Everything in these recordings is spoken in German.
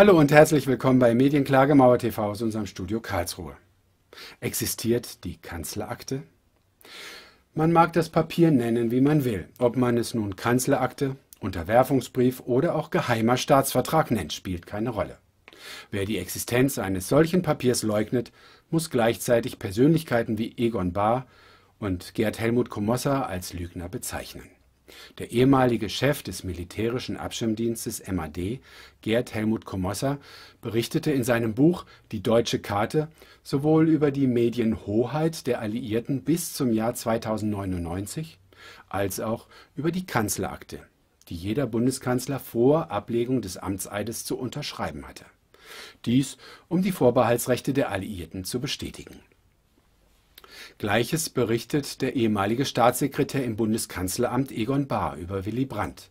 Hallo und herzlich willkommen bei Medienklagemauer TV aus unserem Studio Karlsruhe. Existiert die Kanzlerakte? Man mag das Papier nennen, wie man will. Ob man es nun Kanzlerakte, Unterwerfungsbrief oder auch geheimer Staatsvertrag nennt, spielt keine Rolle. Wer die Existenz eines solchen Papiers leugnet, muss gleichzeitig Persönlichkeiten wie Egon Bahr und Gerd Helmut Komossa als Lügner bezeichnen. Der ehemalige Chef des militärischen Abschirmdienstes MAD, Gerd Helmut Komossa, berichtete in seinem Buch Die deutsche Karte sowohl über die Medienhoheit der Alliierten bis zum Jahr 2099 als auch über die Kanzlerakte, die jeder Bundeskanzler vor Ablegung des Amtseides zu unterschreiben hatte. Dies, um die Vorbehaltsrechte der Alliierten zu bestätigen Gleiches berichtet der ehemalige Staatssekretär im Bundeskanzleramt Egon Bahr über Willy Brandt,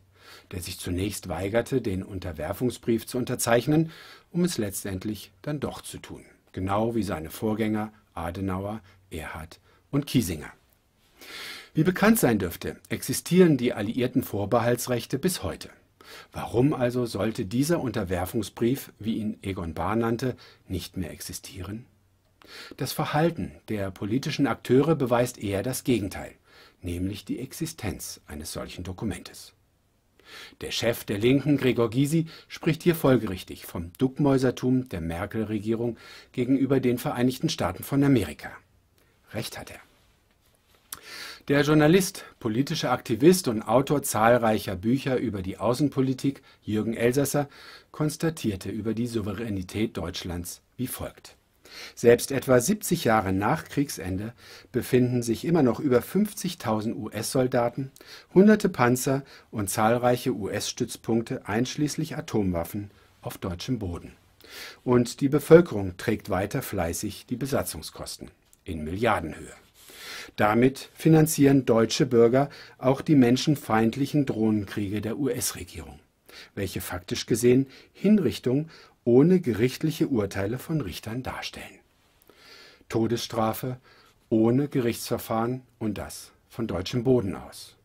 der sich zunächst weigerte, den Unterwerfungsbrief zu unterzeichnen, um es letztendlich dann doch zu tun, genau wie seine Vorgänger Adenauer, Erhard und Kiesinger. Wie bekannt sein dürfte, existieren die alliierten Vorbehaltsrechte bis heute. Warum also sollte dieser Unterwerfungsbrief, wie ihn Egon Bahr nannte, nicht mehr existieren? Das Verhalten der politischen Akteure beweist eher das Gegenteil, nämlich die Existenz eines solchen Dokumentes. Der Chef der Linken, Gregor Gysi, spricht hier folgerichtig vom Duckmäusertum der Merkel-Regierung gegenüber den Vereinigten Staaten von Amerika. Recht hat er. Der Journalist, politischer Aktivist und Autor zahlreicher Bücher über die Außenpolitik, Jürgen Elsasser, konstatierte über die Souveränität Deutschlands wie folgt. Selbst etwa 70 Jahre nach Kriegsende befinden sich immer noch über 50.000 US-Soldaten, hunderte Panzer und zahlreiche US-Stützpunkte einschließlich Atomwaffen auf deutschem Boden. Und die Bevölkerung trägt weiter fleißig die Besatzungskosten in Milliardenhöhe. Damit finanzieren deutsche Bürger auch die menschenfeindlichen Drohnenkriege der US-Regierung welche faktisch gesehen Hinrichtung ohne gerichtliche Urteile von Richtern darstellen. Todesstrafe ohne Gerichtsverfahren und das von deutschem Boden aus.